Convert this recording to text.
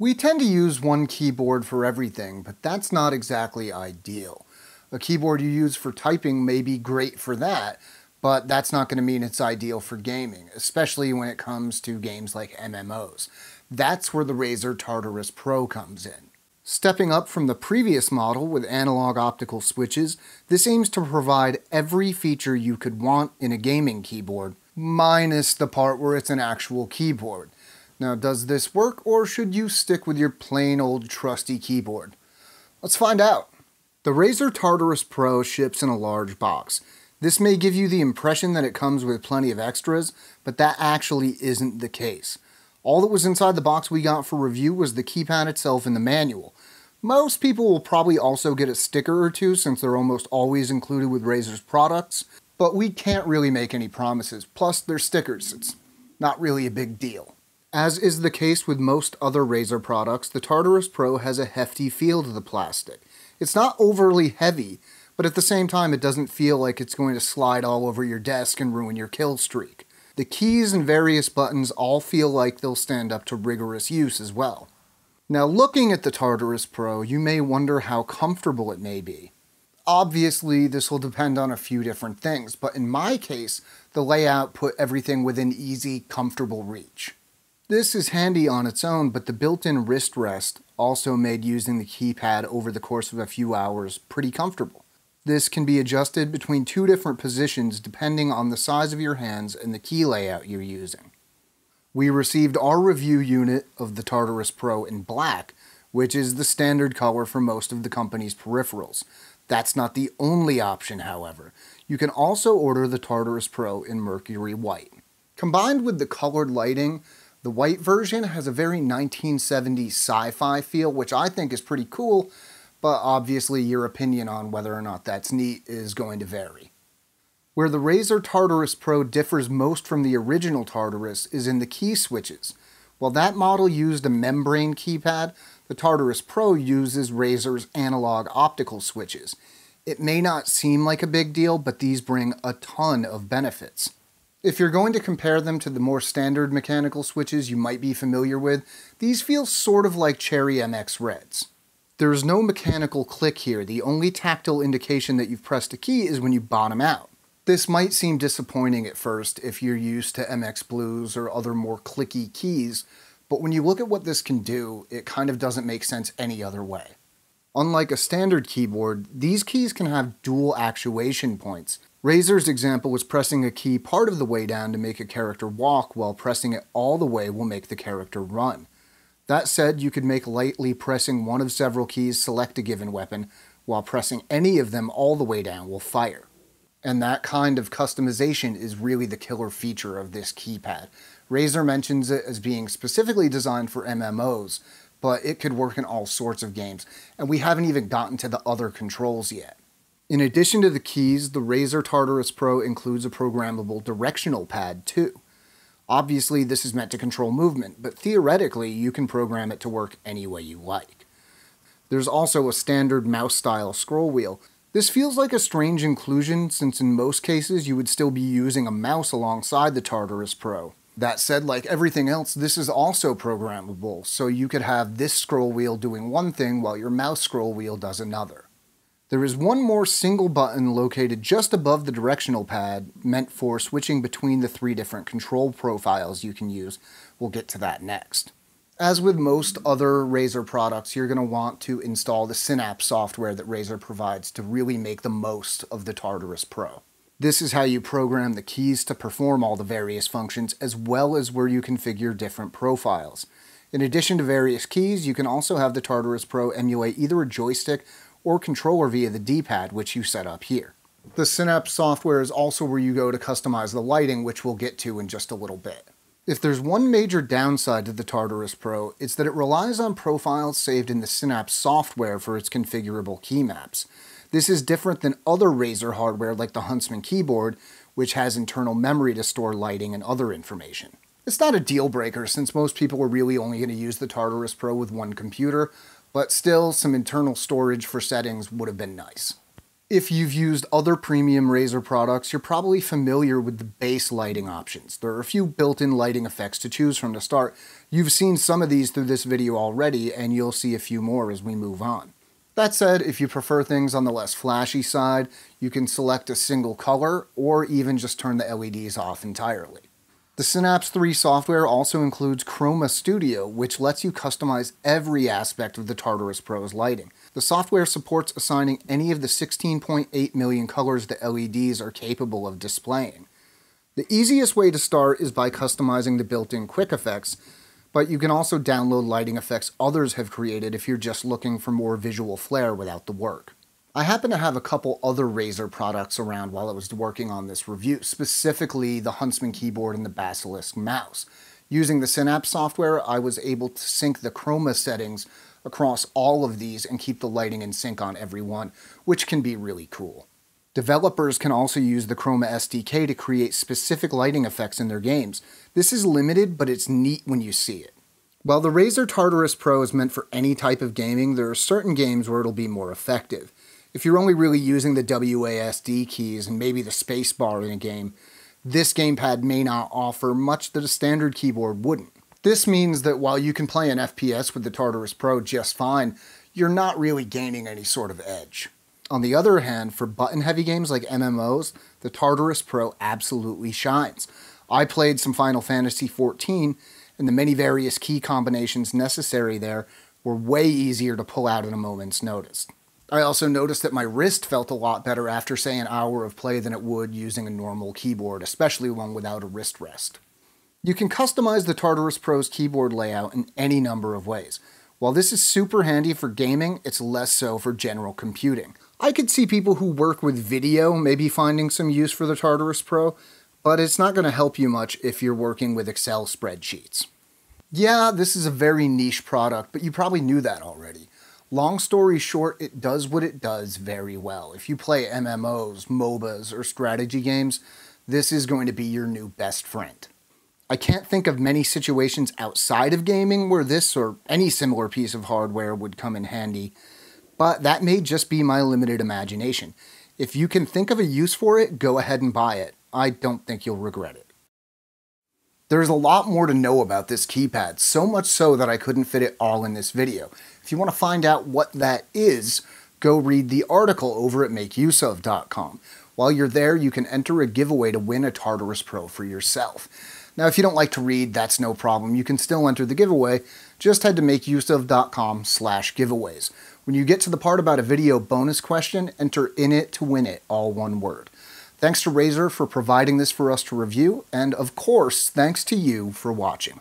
We tend to use one keyboard for everything, but that's not exactly ideal. A keyboard you use for typing may be great for that, but that's not going to mean it's ideal for gaming, especially when it comes to games like MMOs. That's where the Razer Tartarus Pro comes in. Stepping up from the previous model with analog optical switches, this aims to provide every feature you could want in a gaming keyboard, minus the part where it's an actual keyboard. Now, does this work or should you stick with your plain old trusty keyboard? Let's find out. The Razer Tartarus Pro ships in a large box. This may give you the impression that it comes with plenty of extras, but that actually isn't the case. All that was inside the box we got for review was the keypad itself and the manual. Most people will probably also get a sticker or two since they're almost always included with Razer's products, but we can't really make any promises. Plus, they're stickers. It's not really a big deal. As is the case with most other Razer products, the Tartarus Pro has a hefty feel to the plastic. It's not overly heavy, but at the same time it doesn't feel like it's going to slide all over your desk and ruin your kill streak. The keys and various buttons all feel like they'll stand up to rigorous use as well. Now looking at the Tartarus Pro, you may wonder how comfortable it may be. Obviously, this will depend on a few different things, but in my case, the layout put everything within easy, comfortable reach. This is handy on its own, but the built-in wrist rest also made using the keypad over the course of a few hours pretty comfortable. This can be adjusted between two different positions depending on the size of your hands and the key layout you're using. We received our review unit of the Tartarus Pro in black, which is the standard color for most of the company's peripherals. That's not the only option, however. You can also order the Tartarus Pro in Mercury White. Combined with the colored lighting, the white version has a very 1970s sci-fi feel, which I think is pretty cool, but obviously your opinion on whether or not that's neat is going to vary. Where the Razer Tartarus Pro differs most from the original Tartarus is in the key switches. While that model used a membrane keypad, the Tartarus Pro uses Razer's analog optical switches. It may not seem like a big deal, but these bring a ton of benefits. If you're going to compare them to the more standard mechanical switches you might be familiar with, these feel sort of like Cherry MX Reds. There is no mechanical click here, the only tactile indication that you've pressed a key is when you bottom out. This might seem disappointing at first if you're used to MX Blues or other more clicky keys, but when you look at what this can do, it kind of doesn't make sense any other way. Unlike a standard keyboard, these keys can have dual actuation points, Razor's example was pressing a key part of the way down to make a character walk, while pressing it all the way will make the character run. That said, you could make lightly pressing one of several keys select a given weapon, while pressing any of them all the way down will fire. And that kind of customization is really the killer feature of this keypad. Razer mentions it as being specifically designed for MMOs, but it could work in all sorts of games, and we haven't even gotten to the other controls yet. In addition to the keys, the Razer Tartarus Pro includes a programmable directional pad too. Obviously, this is meant to control movement, but theoretically, you can program it to work any way you like. There's also a standard mouse-style scroll wheel. This feels like a strange inclusion since in most cases you would still be using a mouse alongside the Tartarus Pro. That said, like everything else, this is also programmable, so you could have this scroll wheel doing one thing while your mouse scroll wheel does another. There is one more single button located just above the directional pad meant for switching between the three different control profiles you can use. We'll get to that next. As with most other Razer products, you're going to want to install the Synapse software that Razer provides to really make the most of the Tartarus Pro. This is how you program the keys to perform all the various functions, as well as where you configure different profiles. In addition to various keys, you can also have the Tartarus Pro emulate either a joystick or controller via the D-pad, which you set up here. The Synapse software is also where you go to customize the lighting, which we'll get to in just a little bit. If there's one major downside to the Tartarus Pro, it's that it relies on profiles saved in the Synapse software for its configurable key maps. This is different than other Razer hardware like the Huntsman keyboard, which has internal memory to store lighting and other information. It's not a deal breaker since most people are really only going to use the Tartarus Pro with one computer, but still some internal storage for settings would have been nice. If you've used other premium Razer products, you're probably familiar with the base lighting options. There are a few built-in lighting effects to choose from to start. You've seen some of these through this video already, and you'll see a few more as we move on. That said, if you prefer things on the less flashy side, you can select a single color or even just turn the LEDs off entirely. The Synapse 3 software also includes Chroma Studio, which lets you customize every aspect of the Tartarus Pro's lighting. The software supports assigning any of the 16.8 million colors the LEDs are capable of displaying. The easiest way to start is by customizing the built-in quick effects, but you can also download lighting effects others have created if you're just looking for more visual flair without the work. I happen to have a couple other Razer products around while I was working on this review, specifically the Huntsman keyboard and the Basilisk mouse. Using the Synapse software, I was able to sync the chroma settings across all of these and keep the lighting in sync on every one, which can be really cool. Developers can also use the Chroma SDK to create specific lighting effects in their games. This is limited, but it's neat when you see it. While the Razer Tartarus Pro is meant for any type of gaming, there are certain games where it'll be more effective. If you're only really using the WASD keys and maybe the spacebar in a game, this gamepad may not offer much that a standard keyboard wouldn't. This means that while you can play an FPS with the Tartarus Pro just fine, you're not really gaining any sort of edge. On the other hand, for button-heavy games like MMOs, the Tartarus Pro absolutely shines. I played some Final Fantasy XIV and the many various key combinations necessary there were way easier to pull out at a moment's notice. I also noticed that my wrist felt a lot better after, say, an hour of play than it would using a normal keyboard, especially one without a wrist rest. You can customize the Tartarus Pro's keyboard layout in any number of ways. While this is super handy for gaming, it's less so for general computing. I could see people who work with video maybe finding some use for the Tartarus Pro, but it's not going to help you much if you're working with Excel spreadsheets. Yeah, this is a very niche product, but you probably knew that already. Long story short, it does what it does very well. If you play MMOs, MOBAs, or strategy games, this is going to be your new best friend. I can't think of many situations outside of gaming where this or any similar piece of hardware would come in handy, but that may just be my limited imagination. If you can think of a use for it, go ahead and buy it. I don't think you'll regret it. There's a lot more to know about this keypad, so much so that I couldn't fit it all in this video. If you want to find out what that is, go read the article over at makeuseof.com. While you're there, you can enter a giveaway to win a Tartarus Pro for yourself. Now, if you don't like to read, that's no problem. You can still enter the giveaway. Just head to makeuseof.com slash giveaways. When you get to the part about a video bonus question, enter in it to win it, all one word. Thanks to Razer for providing this for us to review, and of course, thanks to you for watching.